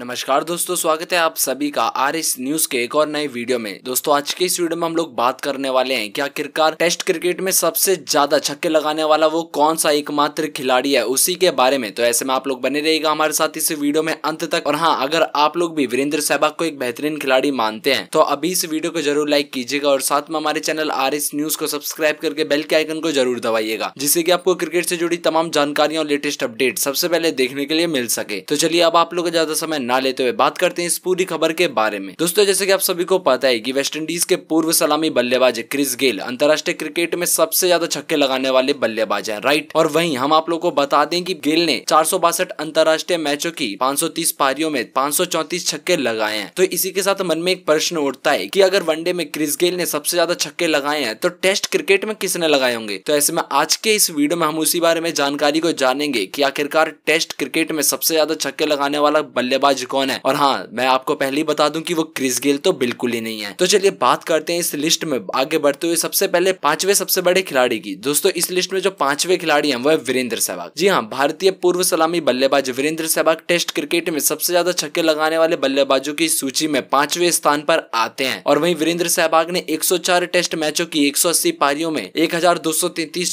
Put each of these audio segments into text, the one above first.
नमस्कार दोस्तों स्वागत है आप सभी का आर एस न्यूज के एक और नए वीडियो में दोस्तों आज के इस वीडियो में हम लोग बात करने वाले हैं कि आखिरकार टेस्ट क्रिकेट में सबसे ज्यादा छक्के लगाने वाला वो कौन सा एकमात्र खिलाड़ी है उसी के बारे में तो ऐसे में आप लोग बने रहिएगा हमारे साथ इस वीडियो में अंत तक और हाँ अगर आप लोग भी वीरेंद्र सहवाग को एक बेहतरीन खिलाड़ी मानते हैं तो अभी इस वीडियो को जरूर लाइक कीजिएगा और साथ में हमारे चैनल आर एस न्यूज को सब्सक्राइब करके बेल के आइकन को जरूर दबाइएगा जिससे की आपको क्रिकेट से जुड़ी तमाम जानकारियां और लेटेस्ट अपडेट सबसे पहले देखने के लिए मिल सके तो चलिए अब आप लोग ज्यादा समय ना लेते हुए बात करते हैं इस पूरी खबर के बारे में दोस्तों जैसे कि आप सभी को पता है कि इंडीज के पूर्व सलामी बल्लेबाज क्रिस गेल अंतर्राष्ट्रीय क्रिकेट में सबसे ज्यादा छक्के लगाने वाले बल्लेबाज है राइट और वही हम आप लोग को बता दें की गेल ने चार अंतर्राष्ट्रीय मैचों की पांच पारियों में पांच छक्के लगाए हैं तो इसी के साथ मन में एक प्रश्न उठता है कि अगर वनडे में क्रिस गेल ने सबसे ज्यादा छक्के लगाए हैं तो टेस्ट क्रिकेट में किसने लगाए होंगे तो ऐसे में आज के इस वीडियो में हम उसी बारे में जानकारी को जानेंगे की आखिरकार टेस्ट क्रिकेट में सबसे ज्यादा छक्के लगाने वाला बल्लेबाज आज कौन है और हाँ मैं आपको पहले ही बता दूं कि वो क्रिस गेल तो बिल्कुल ही नहीं है तो चलिए बात करते हैं इस लिस्ट में आगे बढ़ते हुए सबसे पहले पांचवे सबसे बड़े खिलाड़ी की दोस्तों इस लिस्ट में जो पांचवे खिलाड़ी हैं वो है वीरेंद्र सहवाग जी हाँ भारतीय पूर्व सलामी बल्लेबाज वीरेंद्र सहवाग टेस्ट क्रिकेट में सबसे ज्यादा छक्के लगाने वाले बल्लेबाजों की सूची में पांचवे स्थान पर आते हैं और वही वीरेंद्र सहवाग ने एक टेस्ट मैचों की एक पारियों में एक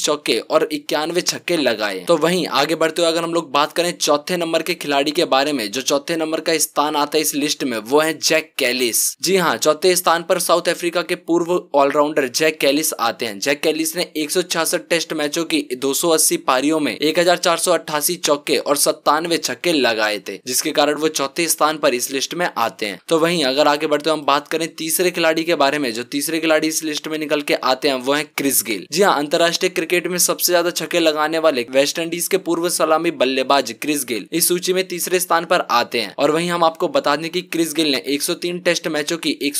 चौके और इक्यानवे छक्के लगाए तो वहीं आगे बढ़ते हुए अगर हम लोग बात करें चौथे नंबर के खिलाड़ी के बारे में जो चौथे नंबर नंबर का स्थान आता है इस लिस्ट में वो है जैक कैलिस जी हाँ चौथे स्थान पर साउथ अफ्रीका के पूर्व ऑलराउंडर जैक कैलिस आते हैं जैक कैलिस ने एक टेस्ट मैचों की 280 पारियों में एक चौके और सत्तानवे छक्के लगाए थे जिसके कारण वो चौथे स्थान पर इस लिस्ट में आते हैं तो वही अगर आगे बढ़ते हम बात करें तीसरे खिलाड़ी के बारे में जो तीसरे खिलाड़ी इस लिस्ट में निकल के आते हैं वो है क्रिस गिल जी हाँ अंतर्राष्ट्रीय क्रिकेट में सबसे ज्यादा छक्के लगाने वाले वेस्ट इंडीज के पूर्व सलामी बल्लेबाज क्रिस गिल इस सूची में तीसरे स्थान पर आते हैं और वहीं हम आपको बता दें कि क्रिस गिल ने 103 टेस्ट मैचों की एक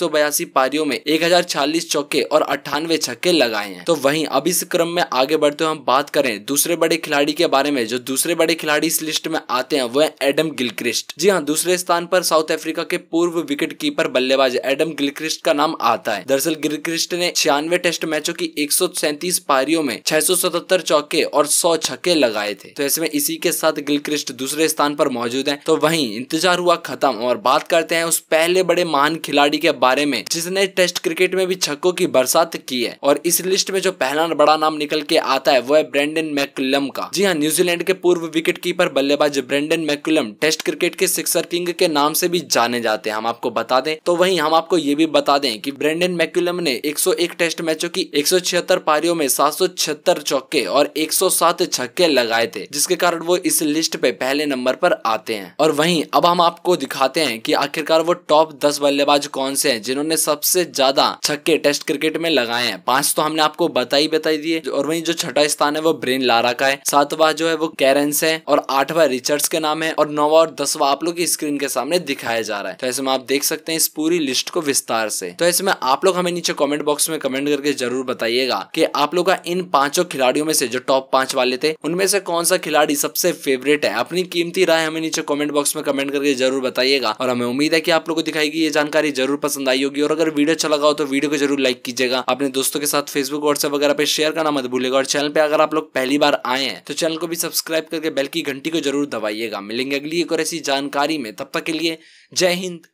पारियों में एक चौके और अट्ठानवे छक्के लगाए हैं तो वहीं अब इस क्रम में आगे बढ़ते हुए हम बात करें दूसरे बड़े खिलाड़ी के बारे में जो दूसरे बड़े खिलाड़ी इस लिस्ट में आते हैं वह एडम गिलक्रिस्ट जी हाँ दूसरे स्थान पर साउथ अफ्रीका के पूर्व विकेट कीपर बल्लेबाज एडम गिलक्रिस्ट का नाम आता है दरअसल गिलक्रिस्ट ने छियानवे टेस्ट मैचों की एक पारियों में छह चौके और सौ छक्के लगाए थे तो ऐसे में इसी के साथ गिलक्रिस्ट दूसरे स्थान पर मौजूद है तो वही इंतजार समाचार हुआ खत्म और बात करते हैं उस पहले बड़े महान खिलाड़ी के बारे में जिसने टेस्ट क्रिकेट में भी छक्कों की बरसात की है और इस लिस्ट में जो पहला बड़ा नाम निकल के आता है वो है ब्रेंडन मैकुलम का जी हाँ न्यूजीलैंड के पूर्व विकेट कीपर बल्लेबाज ब्रेंडन मैकुलम टेस्ट क्रिकेट के सिक्सर किंग के नाम से भी जाने जाते हैं हम आपको बता दें तो वहीं हम आपको ये भी बता दें कि ब्रेंडन मैकुलम ने 101 टेस्ट मैचों की 176 पारियों में 776 चौके और 107 छक्के लगाए थे जिसके कारण वो इस लिस्ट पे पहले नंबर पर आते हैं और वहीं अब हम आपको दिखाते हैं कि आखिरकार वो टॉप दस बल्लेबाज कौन से हैं जिन्होंने सबसे ज्यादा छक्के टेस्ट क्रिकेट में लगाए हैं पांच तो हमने आपको बताई बताई दिए और वहीं जो छठा स्थान है वो ब्रेन लारा का है सातवा जो है वो कैरेंस है और आठवा रिचर्ड्स के नाम है और नौवा और दसवा आप लोग की स्क्रीन के सामने दिखाया जा रहा है तो ऐसे में आप देख सकते हैं इस पूरी लिस्ट को विस्तार से तो ऐसे में आप लोग हमें नीचे कॉमेंट बॉक्स में कमेंट करके जरूर बताइएगा की आप लोग का इन पांचों खिलाड़ियों में से जो टॉप पांच वाले थे उनमें से कौन सा खिलाड़ी सबसे फेवरेट है अपनी कीमती राय हमें नीचे कॉमेंट बॉक्स में कमेंट करके मुझे जरूर बताइएगा और हमें उम्मीद है कि आप लोग को दिखाएगी ये जानकारी जरूर पसंद आई होगी और अगर वीडियो अच्छा लगा हो तो वीडियो को जरूर लाइक कीजिएगा अपने दोस्तों के साथ फेसबुक व्हाट्सएप वगैरह पे शेयर करना मत भूलेगा और चैनल पे अगर आप लोग पहली बार आए हैं तो चैनल को भी सब्सक्राइब करके बेल की घंटी को जरूर दबाइएगा मिलेंगे अगली एक और ऐसी जानकारी में तब तक के लिए जय हिंद